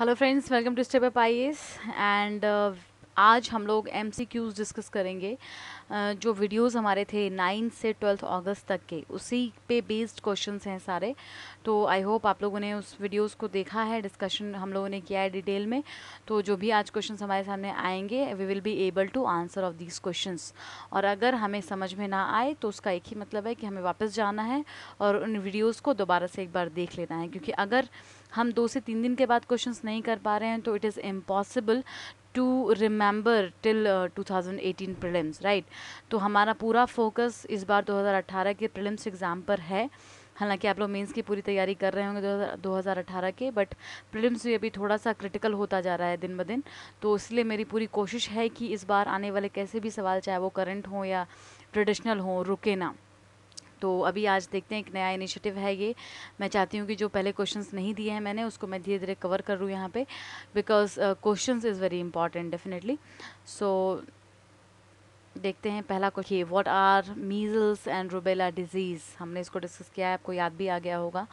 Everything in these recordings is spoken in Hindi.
Hello friends welcome to step up and आज हम लोग एम डिस्कस करेंगे जो वीडियोस हमारे थे नाइन्थ से ट्वेल्थ अगस्त तक के उसी पे बेस्ड क्वेश्चंस हैं सारे तो आई होप आप लोगों ने उस वीडियोस को देखा है डिस्कशन हम लोगों ने किया है डिटेल में तो जो भी आज क्वेश्चंस हमारे सामने आएंगे we will be able to answer of these questions और अगर हमें समझ में ना आए तो उसका एक ही मतलब है कि हमें वापस जाना है और उन वीडियोज़ को दोबारा से एक बार देख लेना है क्योंकि अगर uh, हम दो से तीन दिन के बाद क्वेश्चन नहीं कर पा रहे हैं तो it is impossible to remember till 2018 prelims right तो हमारा पूरा फोकस इस बार 2018 के प्रिलिम्स एग्ज़ाम पर है हालांकि आप लोग मेंस की पूरी तैयारी कर रहे होंगे दो हज़ार अठारह के बट प्रिलिम्स भी अभी थोड़ा सा क्रिटिकल होता जा रहा है दिन ब दिन तो इसलिए मेरी पूरी कोशिश है कि इस बार आने वाले कैसे भी सवाल चाहे वो करंट हों या ट्रेडिशनल हों रुके ना तो अभी आज देखते हैं एक नया इनिशिएटिव है ये मैं चाहती हूँ कि जो पहले क्वेश्चन नहीं दिए हैं मैंने उसको मैं धीरे धीरे कवर कर रूँ यहाँ पे because question is very important definitely so देखते हैं पहला question what are measles and rubella disease हमने इसको डिस्कस किया है आपको याद भी आ गया होगा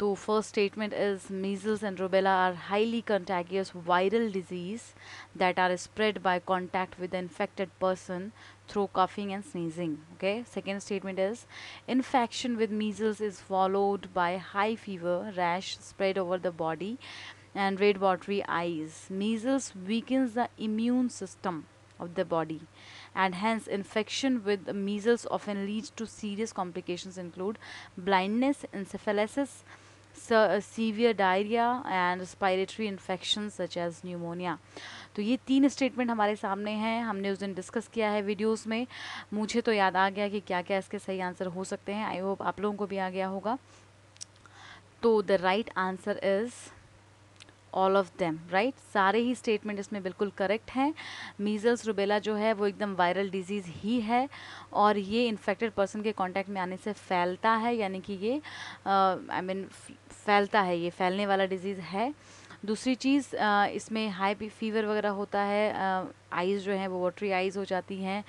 तो first statement is: measles and rubella are highly contagious viral disease that are spread by contact with the infected person through coughing and sneezing okay second statement is infection with measles is followed by high fever rash spread over the body and red watery eyes measles weakens the immune system of the body and hence infection with measles often leads to serious complications include blindness encephalitis से, severe diarrhoea and respiratory infection such as pneumonia तो ये तीन स्टेटमेंट हमारे सामने हैं हमने उस दिन डिस्कस किया है वीडियोस में मुझे तो याद आ गया कि क्या क्या इसके सही आंसर हो सकते हैं आई होप आप लोगों को भी आ गया होगा तो the right answer is all of them right सारे ही स्टेटमेंट इसमें बिल्कुल करेक्ट हैं मीज़ल्स रुबेला जो है वो एकदम वायरल डिजीज़ ही है और ये इन्फेक्टेड पर्सन के कांटेक्ट में आने से फैलता है यानी कि ये आई मीन I mean, फैलता है ये फैलने वाला डिजीज़ है दूसरी चीज़ इसमें हाई फीवर वगैरह होता है आइज़ जो है वो वोटरी आइज़ हो जाती हैं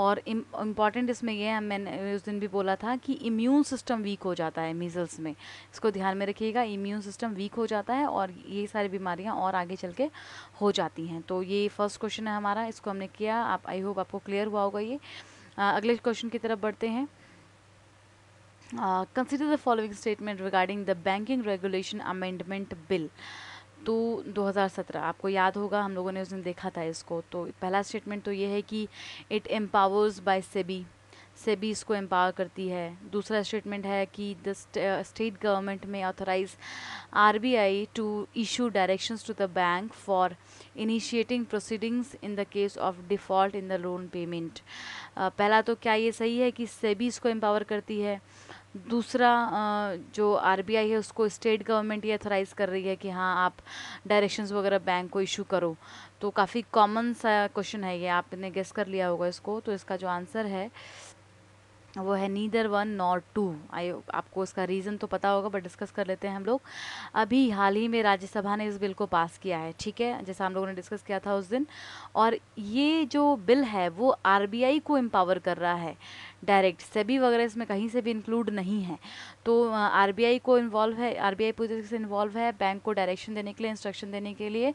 और इम्पॉर्टेंट इसमें यह है मैंने उस दिन भी बोला था कि इम्यून सिस्टम वीक हो जाता है मीज़ल्स में इसको ध्यान में रखिएगा इम्यून सिस्टम वीक हो जाता है और ये सारी बीमारियाँ और आगे चल के हो जाती हैं तो ये फर्स्ट क्वेश्चन है हमारा इसको हमने किया आप आई होप आपको क्लियर हुआ होगा ये अगले क्वेश्चन की तरफ बढ़ते हैं consider the following statement regarding the banking regulation amendment bill तो 2017 आपको याद होगा हम लोगों ने उस दिन देखा था इसको तो पहला स्टेटमेंट तो ये है कि it empowers by SEBI SEBI इसको एम्पावर करती है दूसरा स्टेटमेंट है कि the state government may authorise RBI to issue directions to the bank for initiating proceedings in the case of default in the loan payment पहला तो क्या ये सही है कि सेबी इसको एम्पावर करती है दूसरा जो आरबीआई है उसको स्टेट गवर्नमेंट ये अथोराइज कर रही है कि हाँ आप डायरेक्शंस वगैरह बैंक को इशू करो तो काफ़ी कॉमन सा क्वेश्चन है ये आपने गेस कर लिया होगा इसको तो इसका जो आंसर है वो है neither one not two I आपको इसका रीज़न तो पता होगा बट डिस्कस कर लेते हैं हम लोग अभी हाल ही में राज्यसभा ने इस बिल को पास किया है ठीक है जैसा हम लोगों ने डिस्कस किया था उस दिन और ये जो बिल है वो आरबीआई को एम्पावर कर रहा है डायरेक्ट सेबी वगैरह इसमें कहीं से भी इंक्लूड नहीं है तो आरबीआई को इन्वॉल्व है आरबीआई पूरी तरीके से इन्वॉल्व है बैंक को डायरेक्शन देने के लिए इंस्ट्रक्शन देने के लिए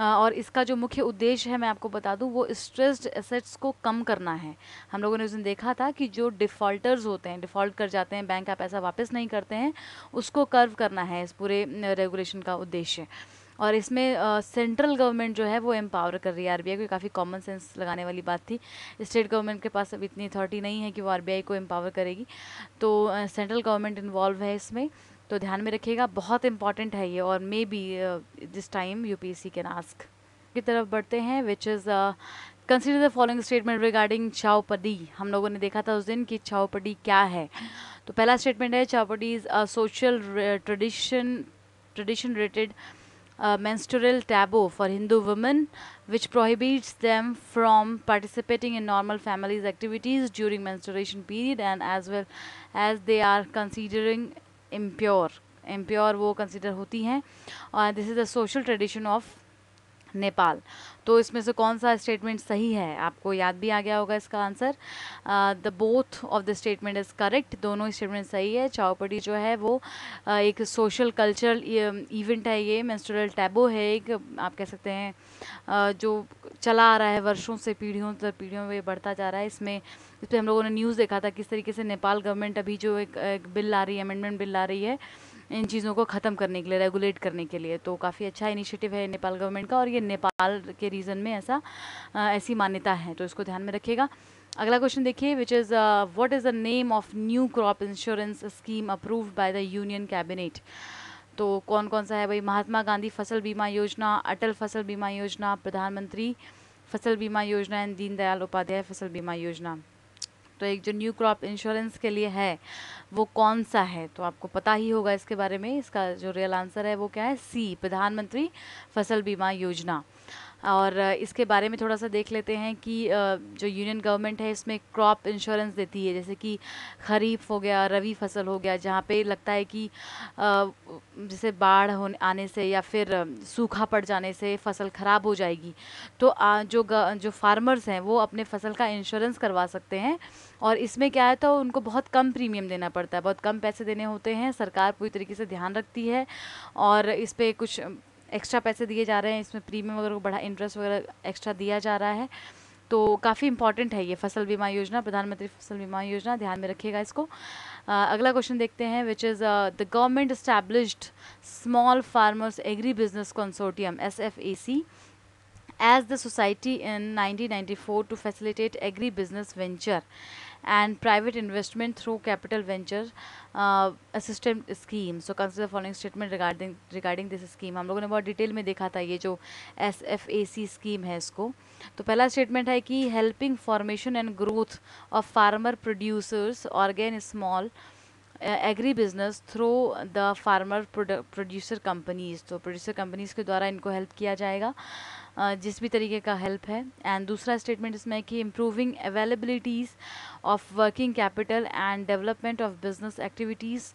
और इसका जो मुख्य उद्देश्य है मैं आपको बता दूं वो स्ट्रेस्ड एसेट्स को कम करना है हम लोगों ने उस दिन देखा था कि जो डिफ़ॉल्टर्स होते हैं डिफ़ॉल्ट कर जाते हैं बैंक का पैसा वापस नहीं करते हैं उसको कर्व करना है इस पूरे रेगुलेशन का उद्देश्य और इसमें सेंट्रल गवर्नमेंट जो है वो एम्पावर कर रही है आरबीआई को काफ़ी कॉमन सेंस लगाने वाली बात थी स्टेट गवर्नमेंट के पास अब इतनी अथॉरिटी नहीं है कि वो आरबीआई को एम्पावर करेगी तो सेंट्रल गवर्नमेंट इन्वॉल्व है इसमें तो ध्यान में रखिएगा बहुत इंपॉर्टेंट है ये और maybe this time U P can ask की तरफ बढ़ते हैं which is consider the following statement regarding Chhaupadi हम लोगों ने देखा था उस दिन कि चाओपडी क्या है तो पहला स्टेटमेंट है Chhaupadi is a social tradition tradition related uh, menstrual taboo for Hindu women, which prohibits them from participating in normal families activities during menstruation period, and as well as they are considering impure. Impure वो consider होती हैं, and this is the social tradition of Nepal. तो इसमें से कौन सा स्टेटमेंट सही है आपको याद भी आ गया होगा इसका answer the both of the statement is correct दोनों स्टेटमेंट सही है चावपड़ी जो है वो uh, एक सोशल कल्चरल इवेंट है ये मेंस्ट्रुअल टैबो है एक आप कह सकते हैं uh, जो चला आ रहा है वर्षों से पीढ़ियों दर पीढ़ियों में बढ़ता जा रहा है इसमें इस पर हम लोगों ने न्यूज़ देखा था किस तरीके से नेपाल गवर्नमेंट अभी जो एक, एक बिल ला रही है अमेंडमेंट बिल ला रही है इन चीज़ों को ख़त्म करने के लिए रेगुलेट करने के लिए तो काफ़ी अच्छा इनिशिएटिव है नेपाल गवर्नमेंट का और ये नेपाल के रीज़न में ऐसा ऐसी मान्यता है तो इसको ध्यान में रखिएगा अगला क्वेश्चन देखिए which is what is the name of new crop insurance scheme approved by the union cabinet तो कौन कौन सा है भाई महात्मा गांधी फसल बीमा योजना अटल फसल बीमा योजना प्रधानमंत्री फसल बीमा योजना एंड दीनदयाल उपाध्याय फसल बीमा योजना तो एक जो न्यू क्रॉप इंश्योरेंस के लिए है वो कौन सा है तो आपको पता ही होगा इसके बारे में इसका जो रियल आंसर है वो क्या है सी प्रधानमंत्री फसल बीमा योजना और इसके बारे में थोड़ा सा देख लेते हैं कि जो यूनियन गवर्नमेंट है इसमें क्रॉप इंश्योरेंस देती है जैसे कि खरीफ हो गया रवि फसल हो गया जहाँ पे लगता है कि जैसे बाढ़ होने आने से या फिर सूखा पड़ जाने से फसल ख़राब हो जाएगी तो जो जो फार्मर्स हैं वो अपने फसल का इंश्योरेंस करवा सकते हैं और इसमें क्या है तो उनको बहुत कम प्रीमियम देना पड़ता है बहुत कम पैसे देने होते हैं सरकार पूरी तरीके से ध्यान रखती है और इस पर कुछ एक्स्ट्रा पैसे दिए जा रहे हैं इसमें प्रीमियम वगैरह को बढ़ा इंटरेस्ट वगैरह एक्स्ट्रा दिया जा रहा है तो काफ़ी इंपॉर्टेंट है ये फसल बीमा योजना प्रधानमंत्री फसल बीमा योजना ध्यान में रखिएगा इसको आ, अगला क्वेश्चन देखते हैं which is the government established small farmers agri business consortium S F A C in nineteen society four to facilitate agri business venture and private investment through capital venture uh, assistant scheme. So consider the following statement regarding regarding this scheme. हम लोगों ने बहुत डिटेल में देखा था ये जो S F A C scheme है इसको तो पहला स्टेटमेंट है कि helping formation and growth of farmer producers organ small agri business through the farmer producer companies तो प्रोड्यूसर कंपनीज़ के द्वारा इनको हेल्प किया जाएगा जिस भी तरीके का हेल्प है एंड दूसरा स्टेटमेंट इसमें है कि improving availabilities of working capital and development of business activities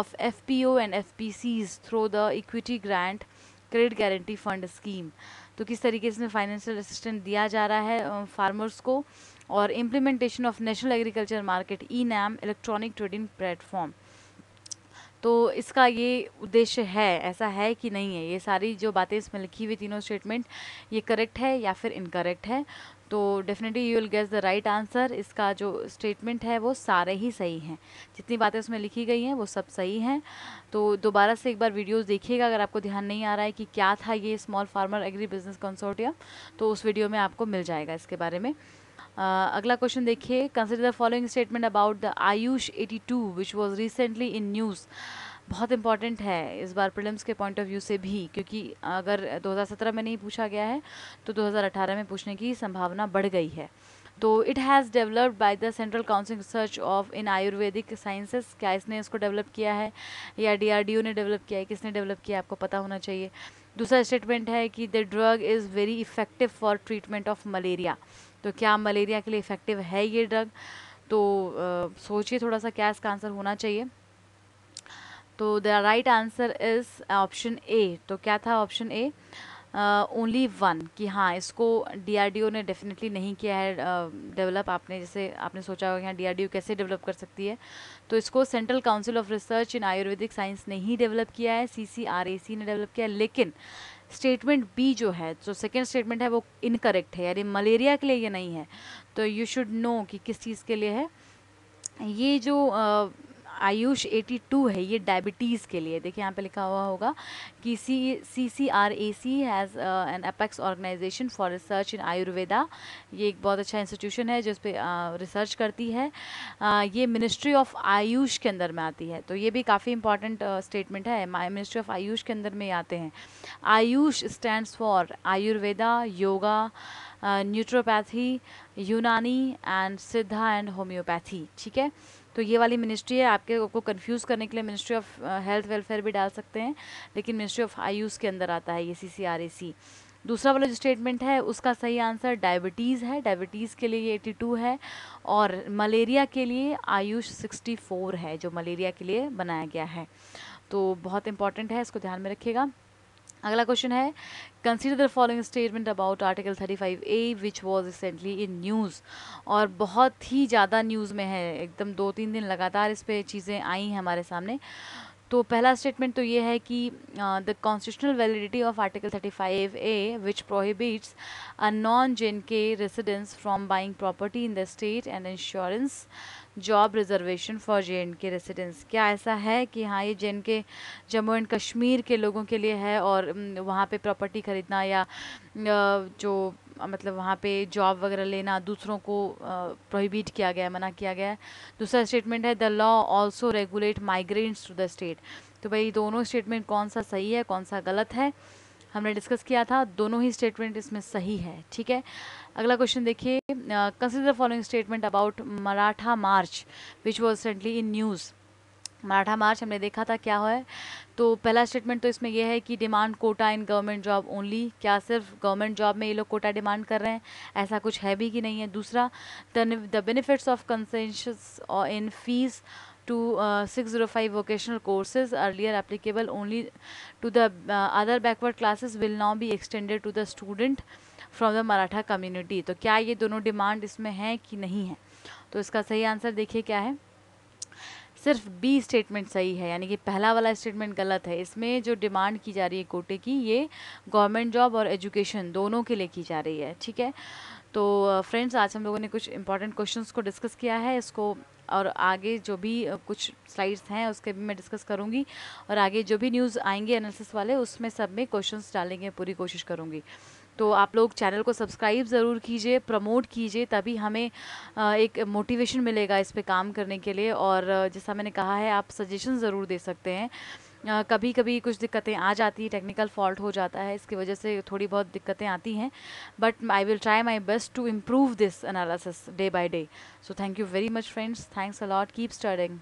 of F P O and F P Cs through the equity grant credit guarantee fund scheme तो किस तरीके से फाइनेंशियल असिस्टेंट दिया जा रहा है फार्मर्स को और implementation of national agriculture market e NAM electronic trading platform तो इसका ये उद्देश्य है ऐसा है कि नहीं है ये सारी जो बातें इसमें लिखी हुई तीनों स्टेटमेंट ये करेक्ट है या फिर इनकरेक्ट है तो definitely you will guess the right answer इसका जो स्टेटमेंट है वो सारे ही सही हैं जितनी बातें उसमें लिखी गई हैं वो सब सही हैं तो दोबारा से एक बार वीडियोस देखिएगा अगर आपको ध्यान नहीं आ रहा है कि क्या था ये small farmer agri business consortium तो उस वीडियो में आपको मिल जाएगा इसके बारे में अगला क्वेश्चन देखिए consider the following statement about the AYUSH 82 which was recently in news बहुत इंपॉर्टेंट है इस बार प्रिलिम्स के पॉइंट ऑफ व्यू से भी क्योंकि अगर 2017 में नहीं पूछा गया है तो 2018 में पूछने की संभावना बढ़ गई है तो it has developed by the central council research of in Ayurvedic sciences क्या इसने इसको डेवलप किया है या डी ने डेवलप किया है किसने डेवलप किया आपको पता होना चाहिए दूसरा स्टेटमेंट है कि the drug is very effective for treatment of malaria तो क्या मलेरिया के लिए इफ़ेक्टिव है ये ड्रग तो सोचिए थोड़ा सा क्या इसका आंसर होना चाहिए तो the right answer is option A तो क्या था ऑप्शन ए ओनली वन कि हाँ इसको डी ने डेफिनेटली नहीं किया है डेवलप uh, आपने जैसे आपने सोचा होगा कि हाँ डी कैसे डेवलप कर सकती है तो इसको central council of research in Ayurvedic science ने ही डेवलप किया है सी ने डेवलप किया है लेकिन स्टेटमेंट बी जो है जो सेकेंड स्टेटमेंट है वो इनकरेक्ट है यानी मलेरिया के लिए ये नहीं है तो यू शुड नो कि किस चीज़ के लिए है ये जो आयुष 82 है ये डायबिटीज़ के लिए देखिए यहाँ पे लिखा हुआ होगा कि C C C R A C has an apex organization for research in Ayurveda ये एक बहुत अच्छा इंस्टीट्यूशन है जिस पर रिसर्च करती है आ, uh, ये मिनिस्ट्री ऑफ आयुष के अंदर में आती है तो ये भी काफ़ी इंपॉर्टेंट स्टेटमेंट है मिनिस्ट्री ऑफ आयुष के अंदर में आते हैं AYUSH stand for Ayurveda yoga naturopathy Unani and सिद्धा एंड होम्योपैथी ठीक है तो ये वाली मिनिस्ट्री है आपके को कन्फ्यूज़ करने के लिए मिनिस्ट्री ऑफ हेल्थ वेलफेयर भी डाल सकते हैं लेकिन मिनिस्ट्री ऑफ आयुष के अंदर आता है ये सी सी आर ए सी दूसरा वाला जो स्टेटमेंट है उसका सही आंसर डायबिटीज़ है डायबिटीज़ के लिए ये टू है और मलेरिया के लिए आयुष सिक्सटी फोर है जो मलेरिया के लिए बनाया गया है तो बहुत इंपॉर्टेंट है इसको ध्यान में रखिएगा अगला क्वेश्चन है consider the following statement about article thirty five A which was recently in news और बहुत ही ज़्यादा न्यूज़ में है एकदम दो तीन दिन लगातार इस पर चीज़ें आई हैं हमारे सामने तो पहला स्टेटमेंट तो ये है कि the constitutional validity of article thirty five A which prohibits a non J and K residents from buying property in the state and ensures job reservation for J and K residents क्या ऐसा है कि हाँ ये जे के जम्मू एंड कश्मीर के लोगों के लिए है और वहाँ पे प्रॉपर्टी ख़रीदना या जो मतलब वहाँ पे जॉब वगैरह लेना दूसरों को प्रोहिबिट किया गया है मना किया गया है दूसरा स्टेटमेंट है the law also regulate migrants to the state तो भाई दोनों स्टेटमेंट कौन सा सही है कौन सा गलत है हमने डिस्कस किया था दोनों ही स्टेटमेंट इसमें सही है ठीक है अगला क्वेश्चन देखिए consider following statement about Maratha march which was recently in news Maratha march हमने देखा था क्या है तो पहला स्टेटमेंट तो इसमें यह है कि demand quota in government job only क्या सिर्फ गवर्नमेंट जॉब में ये लोग कोटा डिमांड कर रहे हैं ऐसा कुछ है भी कि नहीं है दूसरा the benefits of concessions in fees to six zero five vocational courses earlier applicable only to the other backward classes will now be extended to the student from the Maratha community तो क्या ये दोनों डिमांड इसमें हैं कि नहीं है तो इसका सही आंसर देखिए क्या है सिर्फ बी स्टेटमेंट सही है यानी कि पहला वाला स्टेटमेंट गलत है इसमें जो डिमांड की जा रही है कोटे की ये गवर्नमेंट जॉब और एजुकेशन दोनों के लिए की जा रही है ठीक है तो फ्रेंड्स uh, आज हम लोगों ने कुछ इंपॉर्टेंट क्वेश्चंस को डिस्कस किया है इसको और आगे जो भी कुछ स्लाइड्स हैं उसके भी मैं डिस्कस करूँगी और आगे जो भी न्यूज़ आएंगे एनालिसिस वाले उसमें सब में क्वेश्चंस डालेंगे पूरी कोशिश करूँगी तो आप लोग चैनल को सब्सक्राइब ज़रूर कीजिए प्रमोट कीजिए तभी हमें एक मोटिवेशन मिलेगा इस पर काम करने के लिए और जैसा मैंने कहा है आप सजेशन ज़रूर दे सकते हैं कभी कभी कुछ दिक्कतें आ जाती है टेक्निकल फॉल्ट हो जाता है इसकी वजह से थोड़ी बहुत दिक्कतें आती हैं but I will try my best to improve this analysis day by day so thank you very much friends thanks a lot keep studying